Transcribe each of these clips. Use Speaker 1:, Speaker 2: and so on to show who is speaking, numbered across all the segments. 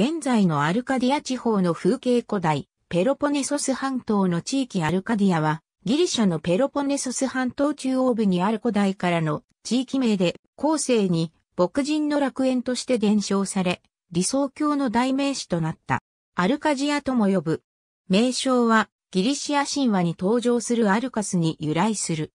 Speaker 1: 現在のアルカディア地方の風景古代、ペロポネソス半島の地域アルカディアは、ギリシャのペロポネソス半島中央部にある古代からの地域名で、後世に牧人の楽園として伝承され、理想郷の代名詞となった。アルカジアとも呼ぶ。名称は、ギリシア神話に登場するアルカスに由来する。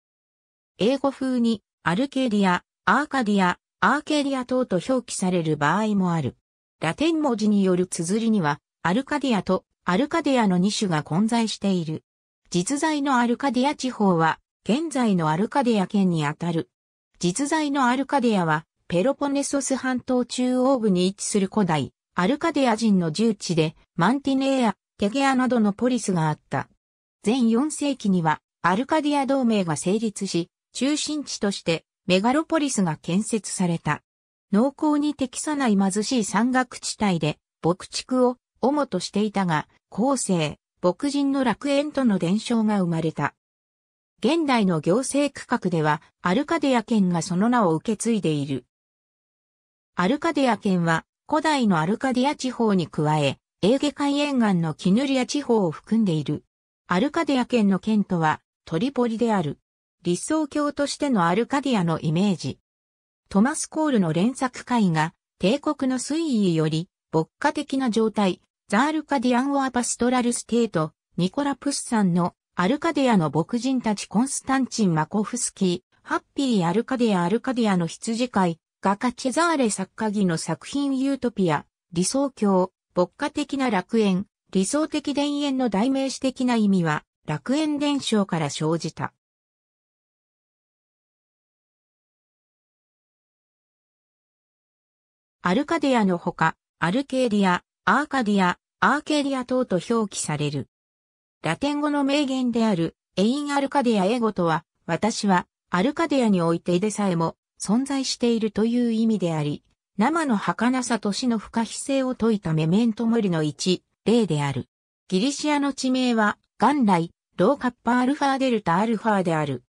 Speaker 1: 英語風に、アルケディア、アーカディア、アーケディア等と表記される場合もある。ラテン文字による綴りには、アルカディアとアルカディアの2種が混在している。実在のアルカディア地方は、現在のアルカディア県にあたる。実在のアルカディアは、ペロポネソス半島中央部に位置する古代、アルカディア人の重地で、マンティネーア、テゲアなどのポリスがあった。全4世紀には、アルカディア同盟が成立し、中心地としてメガロポリスが建設された。農耕に適さない貧しい山岳地帯で、牧畜を主としていたが、後世、牧人の楽園との伝承が生まれた。現代の行政区画では、アルカデア県がその名を受け継いでいる。アルカデア県は、古代のアルカディア地方に加え、エーゲ海沿岸のキヌリア地方を含んでいる。アルカディア県の県都はトリポリである。理想郷としてのアルカディアのイメージ。トマス・コールの連作会が、帝国の推移より、牧歌的な状態、ザールカディアン・オア・パストラル・ステート、ニコラ・プッサンの、アルカディアの牧人たちコンスタンチン・マコフスキー、ハッピー・アルカディア・アルカディアの羊飼い、画家チェザーレ作家儀の作品ユートピア、理想郷、牧歌的な楽園、理想的田園の代名詞的な意味は、楽
Speaker 2: 園伝承から生じた。アルカディアのほか、アルケーディ
Speaker 1: ア、アーカディア、アーケーディア等と表記される。ラテン語の名言である、エイン・アルカディアエゴとは、私は、アルカディアにおいてでさえも、存在しているという意味であり、生の儚さと死の不可避性を説いたメメントモリの一、例である。ギリシアの地名は、元来、ローカッパアルファデルタアルファである。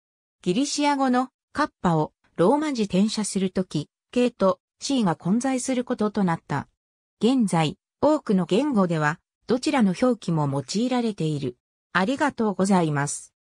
Speaker 1: ギリシア語のカッパをローマ字転写するとき、ケと C が混在することとなった。現在、多くの言語では、どちらの表記も用いられている。ありがとうござ
Speaker 2: います。